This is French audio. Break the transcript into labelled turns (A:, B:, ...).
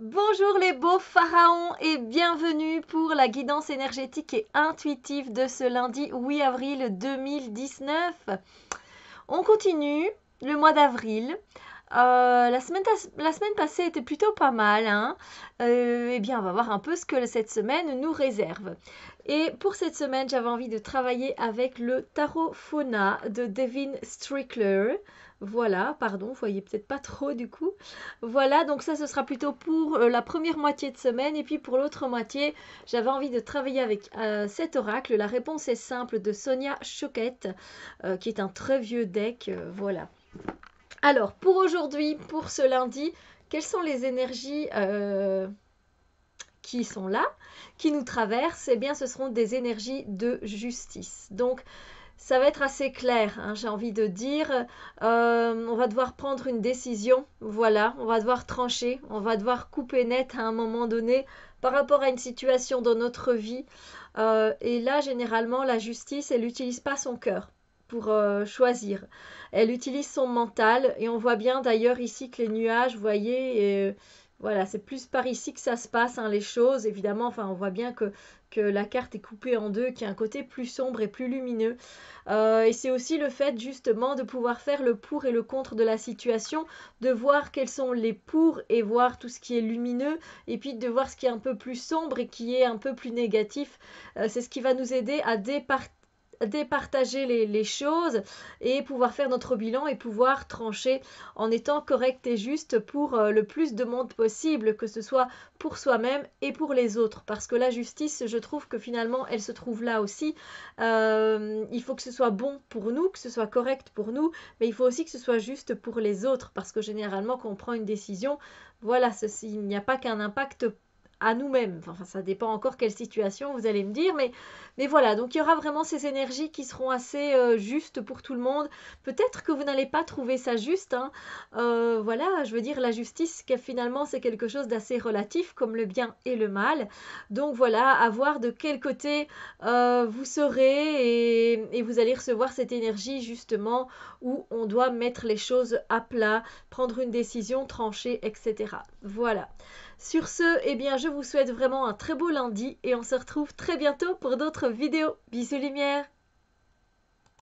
A: Bonjour les beaux pharaons et bienvenue pour la guidance énergétique et intuitive de ce lundi 8 avril 2019. On continue le mois d'avril euh, la, semaine passée était plutôt pas mal. Hein euh, eh bien, on va voir un peu ce que cette semaine nous réserve. Et pour cette semaine, j'avais envie de travailler avec le Tarot Fauna de Devin Strickler. Voilà, pardon, vous voyez peut-être pas trop du coup. Voilà, donc ça ce sera plutôt pour euh, la première moitié de semaine et puis pour l'autre moitié, j'avais envie de travailler avec cet oracle. La réponse est simple de Sonia Choquette, qui est un très vieux deck, voilà. Alors, pour aujourd'hui, pour ce lundi, quelles sont les énergies euh, qui sont là, qui nous traversent Eh bien, ce seront des énergies de justice. Donc, ça va être assez clair, hein, j'ai envie de dire. Euh, on va devoir prendre une décision, voilà, on va devoir trancher, on va devoir couper net à un moment donné par rapport à une situation dans notre vie. Euh, et là, généralement, la justice, elle n'utilise pas son cœur. Euh, choisir. Elle utilise son mental et on voit bien d'ailleurs ici que les nuages, voyez, et, euh, voilà, c'est plus par ici que ça se passe, hein, les choses. Évidemment, enfin, on voit bien que, la carte est coupée en deux, qui y a un côté plus sombre et plus lumineux. Euh, et c'est aussi le fait justement de pouvoir faire le pour et le contre de la situation, de voir quels sont les pour et voir tout ce qui est lumineux, et puis de voir ce qui est un peu plus sombre et qui est un peu plus négatif. c'est ce qui va nous aider à départir départager les, les, choses et pouvoir faire notre bilan et pouvoir trancher en étant correct et juste pour euh, le plus de monde possible, que ce soit pour soi-même et pour les autres. Parce que la justice, je trouve que finalement, elle se trouve là aussi. Euh, il faut que ce soit bon pour nous, que ce soit correct pour nous, mais il faut aussi que ce soit juste pour les autres. Parce que généralement, quand on prend une décision, voilà, il n'y a pas qu'un impact à nous-mêmes. Enfin, ça dépend encore quelle situation, vous allez me dire, mais, mais voilà, donc il y aura vraiment ces énergies qui seront assez euh, justes pour tout le monde. Peut-être que vous n'allez pas trouver ça juste, hein. euh, voilà, je veux dire, la justice, finalement, c'est quelque chose d'assez relatif, comme le bien et le mal. Donc voilà, à voir de quel côté euh, vous serez et, vous allez recevoir cette énergie, justement, où on doit mettre les choses à plat, prendre une décision, trancher, etc. Voilà. Sur ce, et eh bien, je vous souhaite vraiment un très beau lundi et on se retrouve très bientôt pour d'autres vidéos. Bisous lumière